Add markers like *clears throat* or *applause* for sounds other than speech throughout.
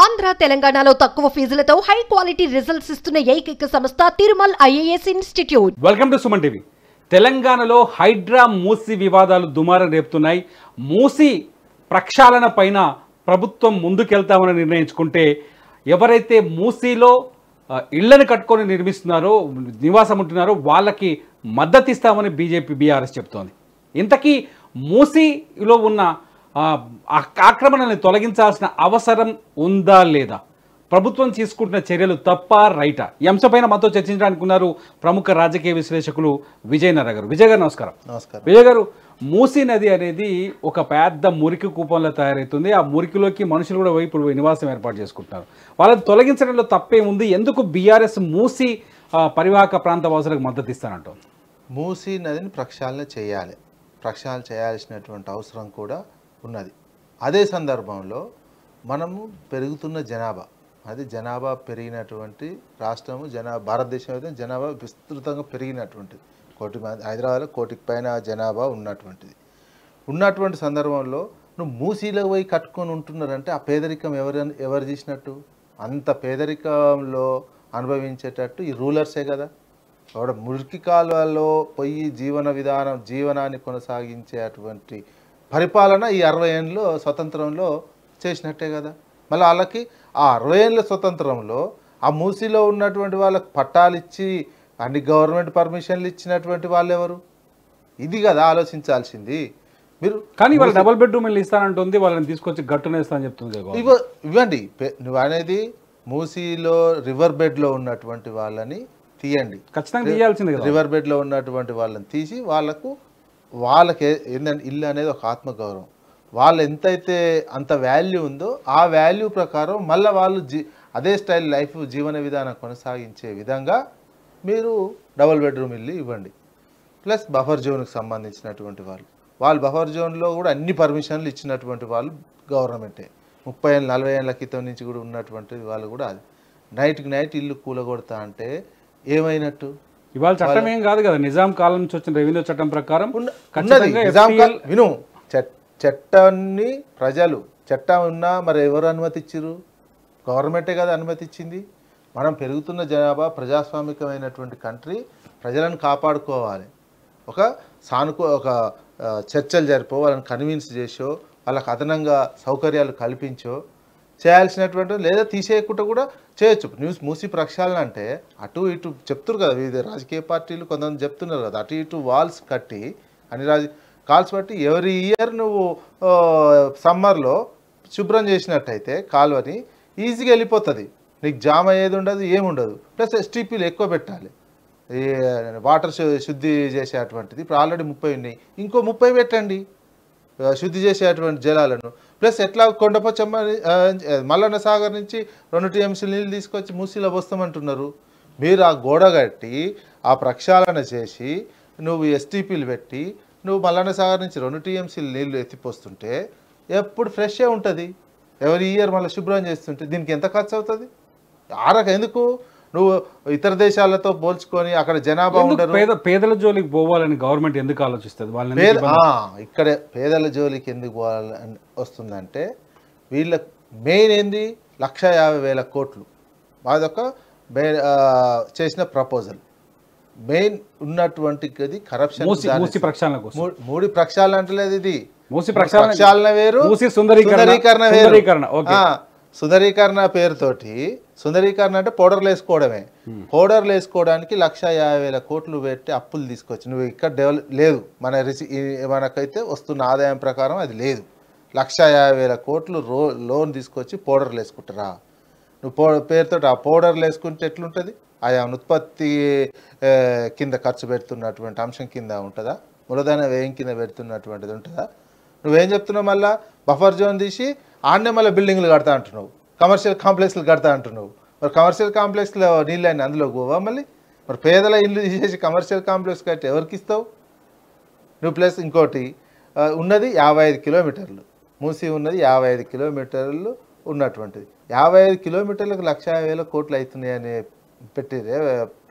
ఆంధ్ర తెలంగాణలో తక్కువ ఫీజులతో high quality results ఇస్తున్న ఏకైక సంస్థ Tirumal IAS institute welcome to Suman TV తెలంగాణలో హైడ్రా మూసి వివాదాలు దుమారం రేపుతున్నాయి మూసి ప్రక్షాళన పైన ప్రభుత్వం ముందుకెళ్తామని నిర్ణయించుకుంటే ఎవరైతే మూసీలో ఇళ్లను కట్టుకొని నిర్మిస్తున్నారో నివాసం ఉంటున్నారో వాళ్ళకి మద్దతిస్తామని బీజేపీ బీఆర్ఎస్ చెప్తోంది ఇంతకీ మూసీలో ఉన్న ఆక్రమణని తొలగించాల్సిన అవసరం ఉందా లేదా ప్రభుత్వం తీసుకుంటున్న చర్యలు తప్ప రైటా ఈ అంశంపైన మాతో చర్చించడానికి ఉన్నారు ప్రముఖ రాజకీయ విశ్లేషకులు విజయనగర్ గారు విజయ్ గారు నమస్కారం నమస్కారం విజయ్ గారు మూసీ నది అనేది ఒక పెద్ద మురికి కూపంలో తయారవుతుంది ఆ మురికిలోకి మనుషులు కూడా ఇప్పుడు నివాసం ఏర్పాటు చేసుకుంటున్నారు వాళ్ళని తొలగించడంలో తప్పేముంది ఎందుకు బీఆర్ఎస్ మూసీ పరివాహక ప్రాంత వాసులకు మద్దతు ఇస్తానంటుంది మూసీ నదిని ప్రక్షాళన చేయాలి ప్రక్షాళన చేయాల్సినటువంటి అవసరం కూడా ఉన్నది అదే సందర్భంలో మనము పెరుగుతున్న జనాభా అది జనాభా పెరిగినటువంటి రాష్ట్రము జనాభా భారతదేశం అయితే జనాభా విస్తృతంగా పెరిగినటువంటిది కోటి మంది హైదరాబాద్లో కోటికి పైన జనాభా ఉన్నటువంటిది ఉన్నటువంటి సందర్భంలో నువ్వు మూసీలో పోయి కట్టుకొని ఉంటున్నారంటే ఆ పేదరికం ఎవరు ఎవరు చేసినట్టు అంత పేదరికంలో అనుభవించేటట్టు ఈ రూలర్సే కదా కాబట్టి మురికి కాలువలో పోయి జీవన విధానం జీవనాన్ని కొనసాగించేటువంటి పరిపాలన ఈ అరవై ఏళ్ళలో స్వతంత్రంలో చేసినట్టే కదా మళ్ళీ వాళ్ళకి ఆ అరవై ఏళ్ళ స్వతంత్రంలో ఆ మూసీలో ఉన్నటువంటి వాళ్ళకి పట్టాలు ఇచ్చి అన్ని గవర్నమెంట్ పర్మిషన్లు ఇచ్చినటువంటి వాళ్ళు ఎవరు ఇది కదా ఆలోచించాల్సింది మీరు కానీ వాళ్ళు డబల్ బెడ్రూమ్ ఇల్లు ఇస్తానంటుంది వాళ్ళని తీసుకొచ్చి గట్టునేస్తానని చెప్తుంది ఇవ్వ ఇవ్వండి నువ్వు అనేది మూసీలో రివర్ బెడ్లో ఉన్నటువంటి వాళ్ళని తీయండి ఖచ్చితంగా తీయాల్సింది రివర్ బెడ్లో ఉన్నటువంటి వాళ్ళని తీసి వాళ్ళకు వాళ్ళకి ఏంటంటే ఇల్లు అనేది ఒక ఆత్మగౌరవం వాళ్ళు ఎంతైతే అంత వాల్యూ ఉందో ఆ వాల్యూ ప్రకారం మళ్ళీ వాళ్ళు జీ అదే స్టైల్ లైఫ్ జీవన విధానం కొనసాగించే విధంగా మీరు డబుల్ బెడ్రూమ్ ఇల్లు ఇవ్వండి ప్లస్ బఫర్ జోన్కి సంబంధించినటువంటి వాళ్ళు వాళ్ళు బఫర్ జోన్లో కూడా అన్ని పర్మిషన్లు ఇచ్చినటువంటి వాళ్ళు గవర్నమెంటే ముప్పై ఏళ్ళు నలభై ఏళ్ళ క్రితం నుంచి కూడా ఉన్నటువంటి వాళ్ళు కూడా అది నైట్కి నైట్ ఇల్లు కూలగొడతా అంటే ఏమైనట్టు ఇవాళ చట్టం ఏం కాదు కదా నిజాం కాలం నుంచి వచ్చిన రెవెన్యూ చట్టం ప్రకారం విను చట్టాన్ని ప్రజలు చట్టం ఉన్నా మరి ఎవరు అనుమతిచ్చిరు గవర్నమెంటే కదా అనుమతిచ్చింది మనం పెరుగుతున్న జనాభా ప్రజాస్వామికమైనటువంటి కంట్రీ ప్రజలను కాపాడుకోవాలి ఒక సానుకూ ఒక చర్చలు జరిపో వాళ్ళని కన్విన్స్ చేసో వాళ్ళకి అదనంగా సౌకర్యాలు కల్పించో చేయాల్సినటువంటి లేదా తీసేయకుండా కూడా చేయొచ్చు న్యూస్ మూసి ప్రక్షాళన అంటే అటు ఇటు చెప్తున్నారు కదా వివిధ రాజకీయ పార్టీలు కొంతమంది చెప్తున్నారు కదా అటు ఇటు వాల్స్ కట్టి అని రాజ కాల్స్ బట్టి ఎవరి ఇయర్ నువ్వు సమ్మర్లో శుభ్రం చేసినట్టయితే కాలువని ఈజీగా వెళ్ళిపోతుంది నీకు జామ ఏది ఉండదు ఏముండదు ప్లస్ ఎస్టీపీలు ఎక్కువ పెట్టాలి వాటర్ శుద్ధి చేసేటువంటిది ఇప్పుడు ఆల్రెడీ ముప్పై ఉన్నాయి ఇంకో ముప్పై పెట్టండి శుద్ధి చేసేటువంటి జలాలను ప్లస్ ఎట్లా కొండపచ్చమ్మ మల్లన్న సాగర్ నుంచి రెండు టీఎంసీలు నీళ్ళు తీసుకొచ్చి మూసీలో వస్తామంటున్నారు మీరు ఆ గోడ కట్టి ఆ ప్రక్షాళన చేసి నువ్వు ఎస్టీపీలు పెట్టి నువ్వు మల్లన్న సాగర్ నుంచి రెండు టీఎంసీలు నీళ్ళు ఎత్తిపోస్తుంటే ఎప్పుడు ఫ్రెష్గా ఉంటుంది ఎవరి ఇయర్ మళ్ళీ శుభ్రం చేస్తుంటే దీనికి ఎంత ఖర్చు అవుతుంది ఆరక ఎందుకు నువ్వు ఇతర దేశాలతో పోల్చుకొని అక్కడ జనాభా ఉండరు పేదల జోలికి పోవాలని గవర్నమెంట్ ఎందుకు ఆలోచిస్తుంది వాళ్ళని ఇక్కడ పేదల జోలికి ఎందుకు పోవాలని వస్తుందంటే వీళ్ళ మెయిన్ ఏంది లక్ష యాభై వేల కోట్లు అదొక చేసిన ప్రపోజల్ మెయిన్ ఉన్నటువంటి కరప్షన్ మూడి ప్రక్షాళన అంటలేదు ఇది మూసి ప్రక్షాళన వేరు సుందరీకరణ వేరు సుందరీకరణ పేరుతోటి సుందరీకరణ అంటే పౌడర్లు వేసుకోవడమే పౌడర్లు hmm. వేసుకోవడానికి లక్ష యాభై వేల కోట్లు పెట్టి అప్పులు తీసుకొచ్చి నువ్వు ఇక్కడ డెవలప్ లేదు మన రిసి మనకైతే వస్తున్న ఆదాయం ప్రకారం అది లేదు లక్ష యాభై వేల కోట్లు రో లోన్ తీసుకొచ్చి పౌడర్లు వేసుకుంటారా నువ్వు పో పేరుతో ఆ పౌడర్లు వేసుకుంటే ఎట్లుంటుంది ఆయా ఉత్పత్తి కింద ఖర్చు పెడుతున్నటువంటి అంశం కింద ఉంటుందా మూలధన వ్యయం కింద పెడుతున్నటువంటిది ఉంటుందా నువ్వేం చెప్తున్నావు మళ్ళా బఫర్ జోన్ తీసి ఆడనే మళ్ళీ బిల్డింగ్లు కడతా అంటున్నావు కమర్షియల్ కాంప్లెక్స్లు కడతా అంటున్నావు మరి కమర్షియల్ కాంప్లెక్స్లో నీళ్ళు అయినా అందులో పోవా మళ్ళీ మరి పేదల ఇల్లు తీసేసి కమర్షియల్ కాంప్లెక్స్ కట్టి ఎవరికి ఇస్తావు నువ్వు ప్లస్ ఇంకోటి ఉన్నది యాభై ఐదు కిలోమీటర్లు మూసి ఉన్నది యాభై ఐదు కిలోమీటర్లు ఉన్నటువంటిది యాభై ఐదు కిలోమీటర్లకు లక్ష వేల కోట్లు అవుతున్నాయి అని పెట్టిరే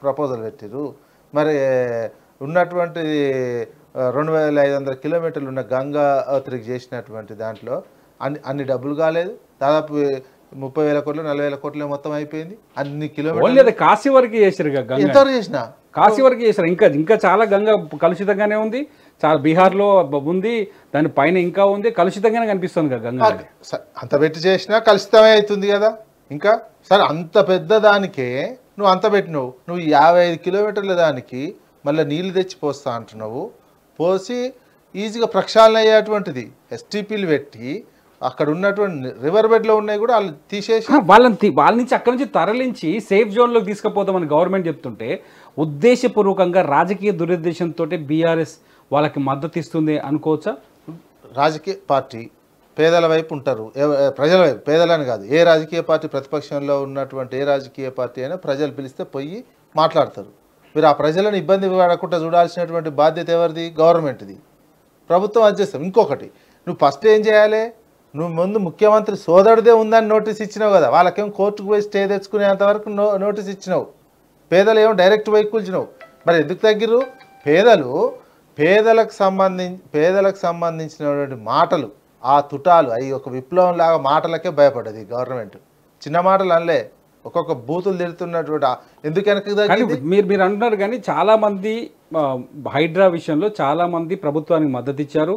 ప్రపోజల్ పెట్టిరు మరి ఉన్నటువంటి రెండు వేల ఐదు వందల కిలోమీటర్లు ఉన్న గంగా త్రికి చేసినటువంటి దాంట్లో అన్ని అన్ని డబ్బులు కాలేదు దాదాపు ముప్పై వేల కోట్లు నలభై వేల కోట్లు మొత్తం అయిపోయింది అన్ని కిలోమీటర్ కాశీ వరకు చేశారు ఎంతవరకు చేసిన కాశీ వరకు చేశారు ఇంకా ఇంకా చాలా గంగ కలుషితంగానే ఉంది చాలా బీహార్లో ఉంది దాని పైన ఇంకా ఉంది కలుషితంగానే కనిపిస్తుంది కదా గంగ అంత పెట్టి చేసినా కలుషితమే అవుతుంది కదా ఇంకా సరే అంత పెద్ద దానికే నువ్వు అంత పెట్టినవు నువ్వు యాభై ఐదు కిలోమీటర్ల దానికి మళ్ళీ నీళ్ళు తెచ్చి పోస్తా అంటున్నావు పోసి ఈజీగా ప్రక్షాళన అయ్యేటువంటిది ఎస్టీపీలు పెట్టి అక్కడ ఉన్నటువంటి రివర్ బెడ్ లో ఉన్నాయి కూడా వాళ్ళు తీసేసి వాళ్ళని వాళ్ళ నుంచి అక్కడ నుంచి తరలించి సేఫ్ జోన్ లోకి తీసుకుపోతామని గవర్నమెంట్ చెప్తుంటే ఉద్దేశపూర్వకంగా రాజకీయ దురుద్దేశంతో బీఆర్ఎస్ వాళ్ళకి మద్దతు ఇస్తుంది అనుకోవచ్చా రాజకీయ పార్టీ పేదల వైపు ఉంటారు ప్రజల వైపు పేదలని కాదు ఏ రాజకీయ పార్టీ ప్రతిపక్షంలో ఉన్నటువంటి ఏ రాజకీయ పార్టీ అయినా ప్రజలు పిలిస్తే పోయి మాట్లాడతారు మీరు ఆ ప్రజలను ఇబ్బంది పడకుండా చూడాల్సినటువంటి బాధ్యత ఎవరిది గవర్నమెంట్ది ప్రభుత్వం అది చేస్తాం ఇంకొకటి నువ్వు ఫస్ట్ ఏం చేయాలి నువ్వు ముందు ముఖ్యమంత్రి సోదరుడే ఉందని నోటీస్ ఇచ్చినావు కదా వాళ్ళకేం కోర్టుకు పోయి స్టే తెచ్చుకునేంతవరకు నో నోటీస్ ఇచ్చినావు పేదలు ఏమో డైరెక్ట్ పోయి కూల్చినావు మరి ఎందుకు తగ్గిరు పేదలు పేదలకు సంబంధించి పేదలకు సంబంధించినటువంటి మాటలు ఆ తుటాలు అవి ఒక విప్లవం లాగా మాటలకే భయపడ్డది గవర్నమెంట్ చిన్న మాటలు అనలే ఒక్కొక్క బూతులు తిడుతున్నటువంటి ఎందుకు మీరు మీరు అంటున్నారు కానీ చాలా మంది హైడ్రా విషయంలో చాలా మంది ప్రభుత్వానికి మద్దతు ఇచ్చారు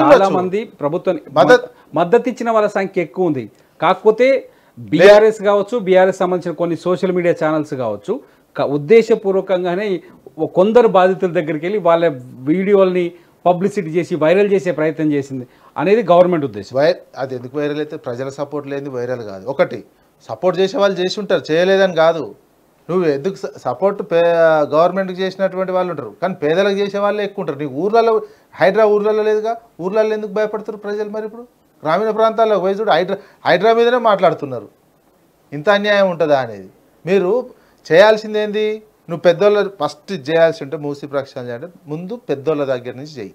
చాలా మంది ప్రభుత్వానికి మద్దతు మద్దతు ఇచ్చిన వాళ్ళ సంఖ్య ఎక్కువ ఉంది కాకపోతే బీఆర్ఎస్ కావచ్చు బీఆర్ఎస్ సంబంధించిన కొన్ని సోషల్ మీడియా ఛానల్స్ కావచ్చు ఉద్దేశపూర్వకంగానే కొందరు బాధితుల దగ్గరికి వెళ్ళి వాళ్ళ వీడియోల్ని పబ్లిసిటీ చేసి వైరల్ చేసే ప్రయత్నం చేసింది అనేది గవర్నమెంట్ ఉద్దేశం అది ఎందుకు వైరల్ అయితే ప్రజల సపోర్ట్ లేని వైరల్ కాదు ఒకటి సపోర్ట్ చేసే వాళ్ళు చేసి ఉంటారు చేయలేదని కాదు నువ్వు ఎందుకు సపోర్ట్ గవర్నమెంట్కి చేసినటువంటి వాళ్ళు ఉంటారు కానీ పేదలకు చేసే వాళ్ళే ఎక్కువ ఉంటారు నీ ఊర్లలో హైదరాబాద్ ఊర్లలో లేదుగా ఊర్లలో ఎందుకు భయపడతారు ప్రజలు మరి ఇప్పుడు గ్రామీణ ప్రాంతాల్లో పోయి చూడు హైడ్రా హైడ్రా మీదనే మాట్లాడుతున్నారు ఇంత అన్యాయం ఉంటుందా అనేది మీరు చేయాల్సిందేంది నువ్వు పెద్దోళ్ళ ఫస్ట్ చేయాల్సి ఉంటే మూసి ప్రక్షాళన చేయాలంటే ముందు పెద్దోళ్ళ దగ్గర నుంచి చేయి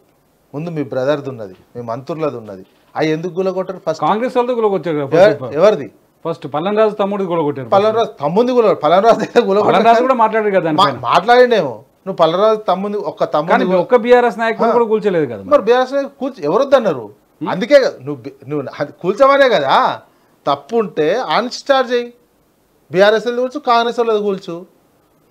ముందు మీ బ్రదర్ది ఉన్నది మీ మంత్రులది ఉన్నది అవి ఎందుకు గులగొట్టారు ఫస్ట్ కాంగ్రెస్ ఎవరిది ఫస్ట్ పల్లన్ రాజు తమ్ముడు గులగొట్టారు పల్లన్ రాజు తమ్ముంది గుల పల్లెనరాజు రాజు గులగొట్టారు కూడా మాట్లాడారు కదా మాట్లాడేమో నువ్వు పల్లరాజు తమ్ముంది ఒక్క తమ్ముడు ఒక్క బీఆర్ఎస్ నాయకుడు కూడా కూర్చోలేదు కదా మరి బీఆర్ఎస్ నాయకుడు ఎవరు ఎవరొద్దన్నారు Hmm? అందుకే నువ్వు నువ్వు కూల్చవనే కదా తప్పు ఉంటే అన్స్టార్ చేయి బీఆర్ఎస్ కూల్చు కాంగ్రెస్ వాళ్ళు కూల్చు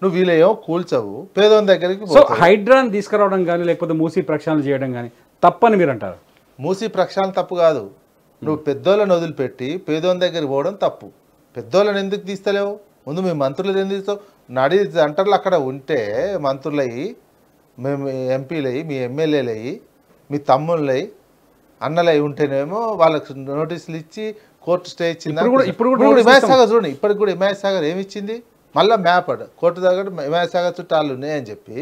నువ్వు వీళ్ళేమో కూల్చవు పేదోని దగ్గరికి సో హైడ్రాన్ తీసుకురావడం కానీ లేకపోతే మూసి ప్రక్షాళన చేయడం కానీ తప్పని మీరు అంటారు మూసి ప్రక్షాళన తప్పు కాదు hmm. నువ్వు పెద్దోళ్ళని వదిలిపెట్టి పేదోని దగ్గరికి పోవడం తప్పు పెద్దోళ్ళని ఎందుకు తీస్తలేవు ముందు మీ మంత్రులు ఎందుకు తీస్తావు నడి జంటర్లు అక్కడ ఉంటే మంత్రులయ్యి మేము ఎంపీలయ్యి మీ ఎమ్మెల్యేలయ్యి మీ తమ్ముళ్ళయి అన్నలు అయి ఉంటేనేమో వాళ్ళకు నోటీసులు ఇచ్చి కోర్టు స్టే ఇచ్చింది ఇప్పుడు కూడా హిమాయత్ సాగర్ చూడండి ఇప్పటికి కూడా హిమాయత్ సాగర్ ఏమి ఇచ్చింది మళ్ళీ మ్యాపడ్ కోర్టు దగ్గర హిమాయత్ సాగర్ చుట్టాలు ఉన్నాయని చెప్పి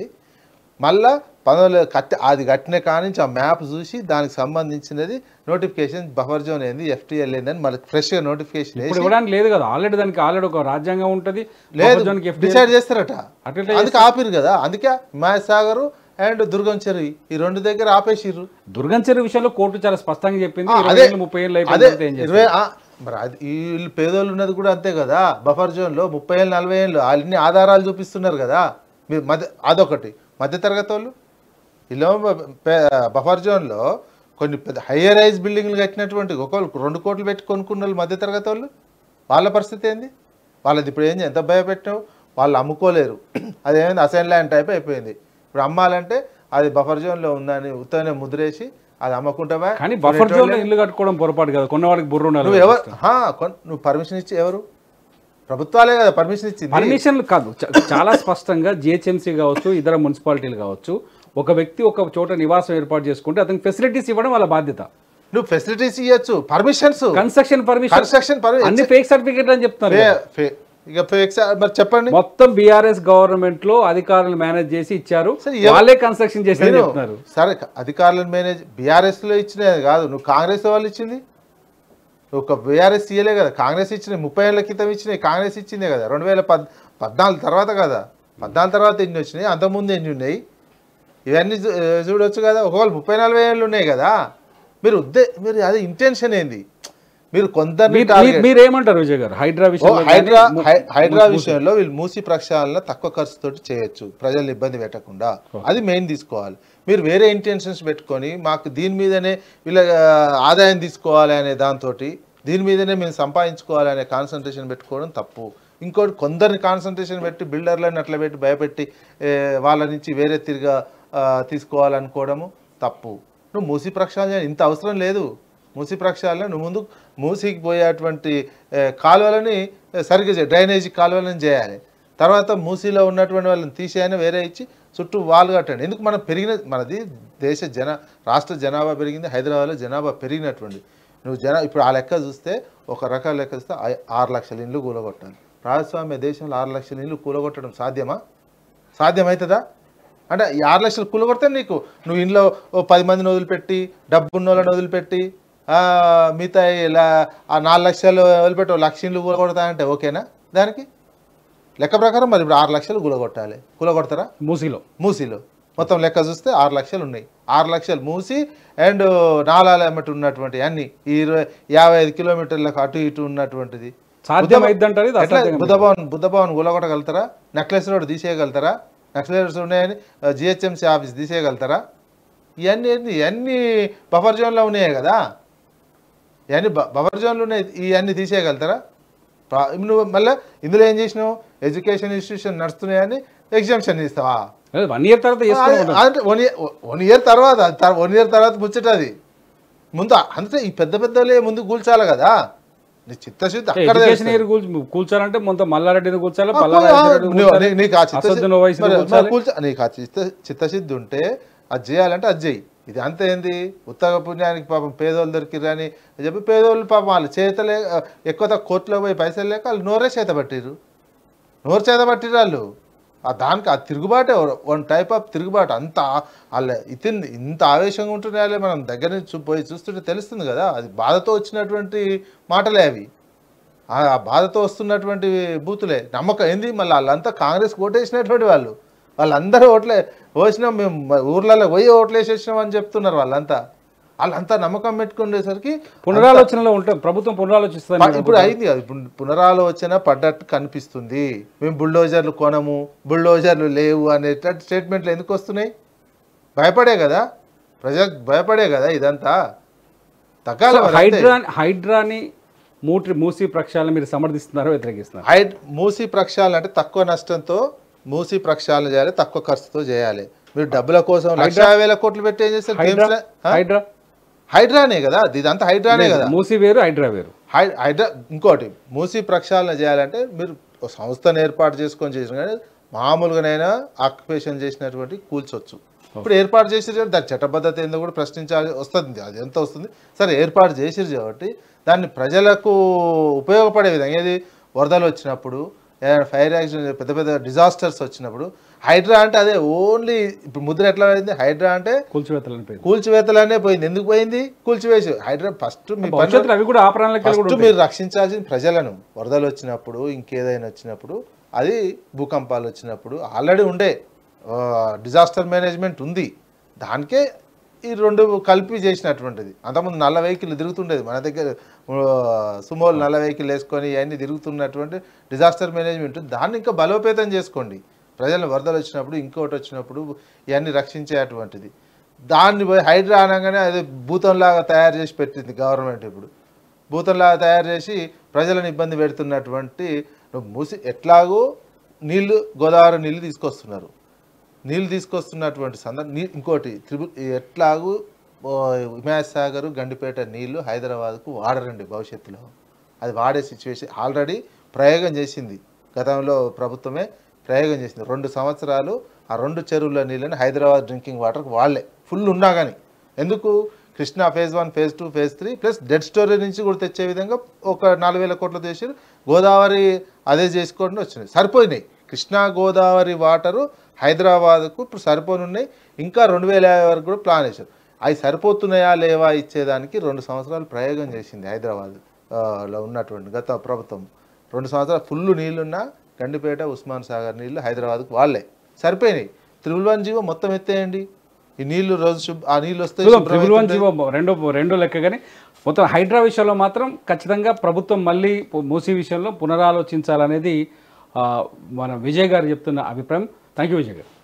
మళ్ళా పంతొమ్మిది కట్టి అది కట్టిన కానించి ఆ మ్యాప్ చూసి దానికి సంబంధించినది నోటిఫికేషన్ బఫర్ జోన్ ఏంది ఎఫ్టీఎల్ ఏందని మళ్ళీ ఫ్రెష్గా నోటిఫికేషన్ ఇవ్వడానికి లేదు కదా ఆల్రెడీ దానికి ఆల్రెడీ ఒక రాజ్యాంగం ఉంటుంది లేదు డిసైడ్ చేస్తారట అందుకే ఆపిరు కదా అందుకే హిమాయత్ సాగర్ అండ్ దుర్గం చెరువు ఈ రెండు దగ్గర ఆపేసిర్రు దుర్గం చెరువు విషయంలో కోర్టు చాలా స్పష్టంగా చెప్పింది ముప్పై ఏళ్ళు ఇరవై మరి అది వీళ్ళు పేదోళ్ళు ఉన్నది కూడా అంతే కదా బఫర్ జోన్లో ముప్పై ఏళ్ళు నలభై ఏళ్ళు అన్ని ఆధారాలు చూపిస్తున్నారు కదా మీరు మధ్య అదొకటి మధ్యతరగతి వాళ్ళు ఇలా బఫర్ జోన్లో కొన్ని పెద్ద హయ్యర్ రైజ్ బిల్డింగ్లు కట్టినటువంటి ఒకళ్ళు రెండు కోట్లు పెట్టి కొనుక్కున్న వాళ్ళు మధ్యతరగతి వాళ్ళు వాళ్ళ పరిస్థితి ఏంది వాళ్ళది ఇప్పుడు ఏంది ఎంత భయపెట్టావు వాళ్ళు అమ్ముకోలేరు *clears throat* అదేమైంది అసైన్ ల్యాండ్ టైప్ అయిపోయింది ఇప్పుడు అమ్మాలంటే అది బఫర్ లో ఉందని ఉత్తనే ముద్రేసి అది అమ్మకుంటావా కానీ బఫర్ లో ఇల్లు కట్టుకోవడం పొరపాటు కదా కొన్నవాడికి బుర్ర నువ్వు ఎవరు నువ్వు పర్మిషన్ ఇచ్చి ఎవరు ప్రభుత్వాలే కదా పర్మిషన్ ఇచ్చింది పర్మిషన్లు కాదు చాలా స్పష్టంగా జిహెచ్ఎంసీ కావచ్చు ఇతర మున్సిపాలిటీలు కావచ్చు ఒక వ్యక్తి ఒక చోట నివాసం ఏర్పాటు చేసుకుంటే అతనికి ఫెసిలిటీస్ ఇవ్వడం వాళ్ళ బాధ్యత నువ్వు ఫెసిలిటీస్ ఇవ్వచ్చు పర్మిషన్స్ కన్స్ట్రక్షన్ పర్మిషన్ కన్స్ట్రక్షన్ అన్ని ఫేక్ సర్టిఫికేట్ అని చెప్తున్నారు ఇక మరి చెప్పండి మొత్తం బీఆర్ఎస్ గవర్నమెంట్ లో అధికారులు మేనేజ్ చేసి ఇచ్చారు వాళ్ళే కన్స్ట్రక్షన్ చేసి సరే అధికారులను మేనేజ్ బీఆర్ఎస్ లో ఇచ్చినది కాదు నువ్వు కాంగ్రెస్ వాళ్ళు ఇచ్చింది ఒక బీఆర్ఎస్ ఇయ్యలే కదా కాంగ్రెస్ ఇచ్చినాయి ముప్పై ఏళ్ళ క్రితం ఇచ్చినాయి కాంగ్రెస్ ఇచ్చిందే కదా రెండు వేల పద్ పద్నాలుగు తర్వాత కదా పద్నాలుగు తర్వాత ఎన్ని వచ్చినాయి అంతకుముందు ఎన్ని ఉన్నాయి ఇవన్నీ చూడొచ్చు కదా ఒకవేళ ముప్పై నలభై ఏళ్ళు ఉన్నాయి కదా మీరు ఉద్దే మీరు అది ఇంటెన్షన్ ఏంది మీరు కొందరు మీరేమంటారు విజయ్ గారు హైడ్రా విషయంలో హైడ్రా హైడ్రా విషయంలో వీళ్ళు మూసి ప్రక్షాళన తక్కువ ఖర్చుతో చేయొచ్చు ప్రజలు ఇబ్బంది పెట్టకుండా అది మెయిన్ తీసుకోవాలి మీరు వేరే ఇంటెన్షన్స్ పెట్టుకొని మాకు దీని మీదనే వీళ్ళ ఆదాయం తీసుకోవాలి అనే దాంతో దీని మీదనే మేము సంపాదించుకోవాలి అనే కాన్సన్ట్రేషన్ పెట్టుకోవడం తప్పు ఇంకోటి కొందరిని కాన్సన్ట్రేషన్ పెట్టి బిల్డర్లను అట్లా పెట్టి భయపెట్టి వాళ్ళ నుంచి వేరే తిరిగా తీసుకోవాలనుకోవడము తప్పు నువ్వు మూసి ప్రక్షాళన ఇంత అవసరం లేదు మూసి ప్రక్షాళన ముందు మూసికి పోయేటువంటి కాలువలని సరిగ్గా డ్రైనేజీ కాలువలను చేయాలి తర్వాత మూసీలో ఉన్నటువంటి వాళ్ళని తీసేయని వేరే ఇచ్చి చుట్టూ వాళ్ళు కట్టండి ఎందుకు మనం పెరిగిన మనది దేశ జన రాష్ట్ర జనాభా పెరిగింది హైదరాబాద్లో జనాభా పెరిగినటువంటి నువ్వు జనా ఇప్పుడు ఆ లెక్క చూస్తే ఒక రకాల లెక్క చూస్తే ఆరు లక్షల ఇండ్లు కూలగొట్టాలి ప్రజాస్వామ్య దేశంలో ఆరు లక్షల ఇండ్లు కూలగొట్టడం సాధ్యమా సాధ్యమవుతుందా అంటే ఆరు లక్షలు కూలగొడితే నీకు నువ్వు ఇంట్లో ఓ పది మందిని వదిలిపెట్టి డబ్బున్న వాళ్ళని వదిలిపెట్టి మిగతా ఇలా ఆ నాలుగు లక్షలు వదిలిపెట్టు లక్ష ఇండ్లు కూలగొడతాయంటే ఓకేనా దానికి లెక్క ప్రకారం మరి ఇప్పుడు ఆరు లక్షలు కూలగొట్టాలి కూలగొడతారా మూసీలో మూసీలో మొత్తం లెక్క చూస్తే ఆరు లక్షలు ఉన్నాయి ఆరు లక్షలు మూసి అండ్ నాలుగు ఉన్నటువంటి అన్ని ఈ యాభై ఐదు కిలోమీటర్లకు అటు ఇటు ఉన్నటువంటిది బుద్ధభవన్ బుద్ధభవన్ కూలగొట్టగలుగుతారా నెక్లెస్ రోడ్ తీసేయగలుగుతారా నెక్లెస్ ఉన్నాయని జిహెచ్ఎంసీ ఆఫీస్ తీసేయగలుగుతారా ఇవన్నీ ఇవన్నీ బఫర్ జోన్లో ఉన్నాయి కదా ఇవన్నీ బఫర్ జోన్లోనే ఇవన్నీ తీసేయగలుగుతారా నువ్వు మళ్ళీ ఇందులో ఏం చేసినావు ఎడ్యుకేషన్ ఇన్స్టిట్యూషన్ నడుస్తున్నాయని ఎగ్జామ్షన్ ఇస్తావా వన్ ఇయర్ తర్వాత అంటే వన్ ఇయర్ వన్ ఇయర్ తర్వాత వన్ ఇయర్ తర్వాత ముచ్చట అది ముందు అంతే ఈ పెద్ద పెద్దలే ముందు కూల్చాలి కదా కూల్చాలంటే ముందు మల్లారెడ్డిని కూల్చాలి నీకు చిత్తశుద్ధి ఉంటే అది చేయాలంటే అది చేయి ఇది అంతే ఏంది ఉత్తగ పుణ్యానికి పాపం పేదోళ్ళు దొరికిర్రు అని చెప్పి పేదోళ్ళు పాపం వాళ్ళు చేతలే ఎక్కువ కోర్టులో పోయి పైసలు లేక వాళ్ళు నోరే చేత పట్టిర్రు నోరు చేత పట్టిర్రు వాళ్ళు దానికి ఆ తిరుగుబాటే వన్ టైప్ ఆఫ్ తిరుగుబాటు అంత వాళ్ళ ఇతింది ఇంత ఆవేశంగా ఉంటున్నాయలే మనం దగ్గర నుంచి పోయి చూస్తుంటే తెలుస్తుంది కదా అది బాధతో వచ్చినటువంటి మాటలే అవి ఆ బాధతో వస్తున్నటువంటి బూతులే నమ్మకం ఏంది మళ్ళీ వాళ్ళంతా కాంగ్రెస్ ఓటేసినటువంటి వాళ్ళు వాళ్ళందరూ ఓట్లే పోసినాం మేము ఊర్లలో పోయి ఓట్లు వేసేసినాం అని చెప్తున్నారు వాళ్ళంతా వాళ్ళంతా నమ్మకం పెట్టుకునేసరికి పునరాలోచనలో ఉంటాం ప్రభుత్వం పునరాలోచిస్తుంది ఇప్పుడు అయింది అది పునరాలోచన పడ్డట్టు కనిపిస్తుంది మేము బుల్డోజర్లు కొనము బుల్డోజర్లు లేవు అనేటట్టు స్టేట్మెంట్లు ఎందుకు వస్తున్నాయి భయపడే కదా ప్రజా భయపడే కదా ఇదంతా తగ్గాల హైడ్రా హైడ్రాని మూటి మూసి ప్రక్షాళన మీరు సమర్థిస్తున్నారో వ్యతిరేకిస్తున్నారు హైడ్ మూసి ప్రక్షాళన అంటే తక్కువ నష్టంతో మూసి ప్రక్షాళన చేయాలి తక్కువ ఖర్చుతో చేయాలి మీరు డబ్బుల కోసం లక్ష వేల కోట్లు పెట్టి ఏం చేస్తారు హైడ్రా హైడ్రానే కదా ఇదంతా హైడ్రానే కదా మూసి వేరు హైడ్రా వేరు హైడ్రా ఇంకోటి మూసి ప్రక్షాళన చేయాలంటే మీరు సంస్థను ఏర్పాటు చేసుకొని చేసిన కానీ మామూలుగానైనా ఆక్యుపేషన్ చేసినటువంటి కూల్చొచ్చు ఇప్పుడు ఏర్పాటు చేసిరు దాని చట్టబద్ధత ఏందో కూడా ప్రశ్నించాలి వస్తుంది అది ఎంత వస్తుంది సరే ఏర్పాటు చేసారు కాబట్టి దాన్ని ప్రజలకు ఉపయోగపడే విధంగా ఏది వరదలు వచ్చినప్పుడు ఏదైనా ఫైర్ యాక్సిడెంట్ పెద్ద పెద్ద డిజాస్టర్స్ వచ్చినప్పుడు హైడ్రా అంటే అదే ఓన్లీ ఇప్పుడు ముద్ర ఎట్లా పడింది హైడ్రా అంటే కూల్చివేతలని కూల్చివేతలనే పోయింది ఎందుకు పోయింది కూల్చివేసి హైడ్రా ఫస్ట్ ఫస్ట్ మీరు రక్షించాల్సిన ప్రజలను వరదలు వచ్చినప్పుడు ఇంకేదైనా వచ్చినప్పుడు అది భూకంపాలు వచ్చినప్పుడు ఆల్రెడీ ఉండే డిజాస్టర్ మేనేజ్మెంట్ ఉంది దానికే ఈ రెండు కలిపి చేసినటువంటిది అంతకుముందు నల్ల వెహికల్ తిరుగుతుండేది మన దగ్గర సుమోలు నల్ల వెహికల్ వేసుకొని ఇవన్నీ తిరుగుతున్నటువంటి డిజాస్టర్ మేనేజ్మెంట్ దాన్ని ఇంకా బలోపేతం చేసుకోండి ప్రజలను వరదలు వచ్చినప్పుడు ఇంకోటి వచ్చినప్పుడు ఇవన్నీ రక్షించే అటువంటిది దాన్ని హైడ్రా అనగానే అది భూతంలాగా తయారు చేసి పెట్టింది గవర్నమెంట్ ఇప్పుడు భూతంలాగా తయారు చేసి ప్రజలను ఇబ్బంది పెడుతున్నటువంటి మూసి ఎట్లాగో నీళ్లు గోదావరి నీళ్ళు తీసుకొస్తున్నారు నీళ్ళు తీసుకొస్తున్నటువంటి సందర్భం ఇంకోటి త్రిపు ఎట్లాగూ హిమాయత్ గండిపేట నీళ్లు హైదరాబాద్కు వాడరండి భవిష్యత్తులో అది వాడే సిచ్యువేషన్ ఆల్రెడీ ప్రయోగం చేసింది గతంలో ప్రభుత్వమే ప్రయోగం చేసింది రెండు సంవత్సరాలు ఆ రెండు చెరువుల నీళ్ళని హైదరాబాద్ డ్రింకింగ్ వాటర్కి వాళ్లే ఫుల్ ఉన్నా కానీ ఎందుకు Krishna phase one phase two phase three plus dead storage నుంచి కూడా తెచ్చే విధంగా ఒక నాలుగు వేల కోట్లు చేసి గోదావరి అదే చేసుకోండి వచ్చినాయి సరిపోయినాయి కృష్ణా గోదావరి వాటరు హైదరాబాద్కు ఇప్పుడు సరిపోనున్నాయి ఇంకా రెండు వేల యాభై వరకు కూడా ప్లాన్ చేశారు అవి సరిపోతున్నాయా లేవా ఇచ్చేదానికి రెండు సంవత్సరాలు ప్రయోగం చేసింది హైదరాబాద్ లో ఉన్నటువంటి గత ప్రభుత్వం రెండు సంవత్సరాలు ఫుల్ నీళ్లున్నా గండిపేట ఉస్మాన్ సాగర్ నీళ్లు హైదరాబాద్కు వాళ్ళే సరిపోయినాయి త్రిబుల్ వన్ జీవో మొత్తం ఎత్తేయండి ఈ నీళ్లు రోజు ఆ నీళ్ళు వస్తే త్రిబుల్ జీవో రెండో రెండో లెక్క కానీ మొత్తం హైడ్రా విషయంలో మాత్రం ఖచ్చితంగా ప్రభుత్వం మళ్ళీ మూసీ విషయంలో పునరాలోచించాలనేది మన విజయ్ గారు చెప్తున్న అభిప్రాయం థ్యాంక్ యూ విజయ్ గారు